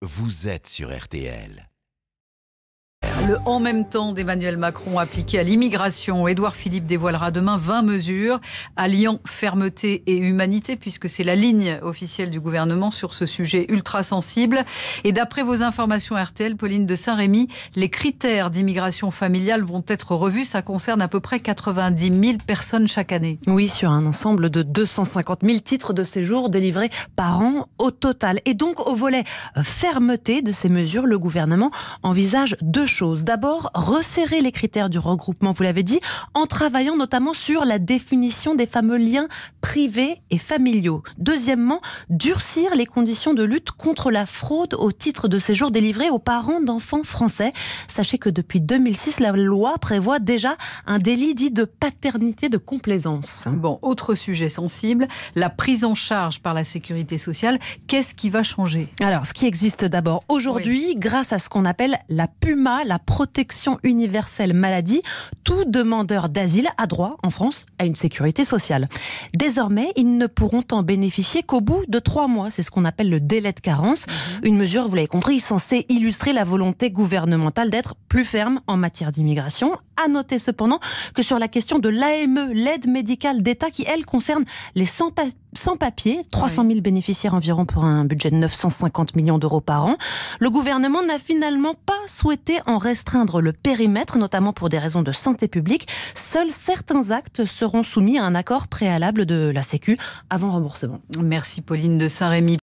Vous êtes sur RTL en même temps d'Emmanuel Macron appliqué à l'immigration. Édouard Philippe dévoilera demain 20 mesures alliant fermeté et humanité, puisque c'est la ligne officielle du gouvernement sur ce sujet ultra sensible. Et d'après vos informations RTL, Pauline de Saint-Rémy, les critères d'immigration familiale vont être revus. Ça concerne à peu près 90 000 personnes chaque année. Oui, sur un ensemble de 250 000 titres de séjour délivrés par an au total. Et donc, au volet fermeté de ces mesures, le gouvernement envisage deux choses D'abord, resserrer les critères du regroupement, vous l'avez dit, en travaillant notamment sur la définition des fameux liens privés et familiaux. Deuxièmement, durcir les conditions de lutte contre la fraude au titre de séjour délivré aux parents d'enfants français. Sachez que depuis 2006, la loi prévoit déjà un délit dit de paternité de complaisance. Bon, autre sujet sensible, la prise en charge par la sécurité sociale. Qu'est-ce qui va changer Alors, ce qui existe d'abord aujourd'hui, grâce à ce qu'on appelle la PUMA, la protection universelle maladie, tout demandeur d'asile a droit en France à une sécurité sociale. Désormais, ils ne pourront en bénéficier qu'au bout de trois mois. C'est ce qu'on appelle le délai de carence. Mhm. Une mesure, vous l'avez compris, censée illustrer la volonté gouvernementale d'être plus ferme en matière d'immigration. À noter cependant que sur la question de l'AME, l'aide médicale d'État, qui elle concerne les sans-papiers, 300 000 bénéficiaires environ pour un budget de 950 millions d'euros par an. Le gouvernement n'a finalement souhaiter en restreindre le périmètre, notamment pour des raisons de santé publique. Seuls certains actes seront soumis à un accord préalable de la Sécu avant remboursement. Merci Pauline de Saint-Rémy.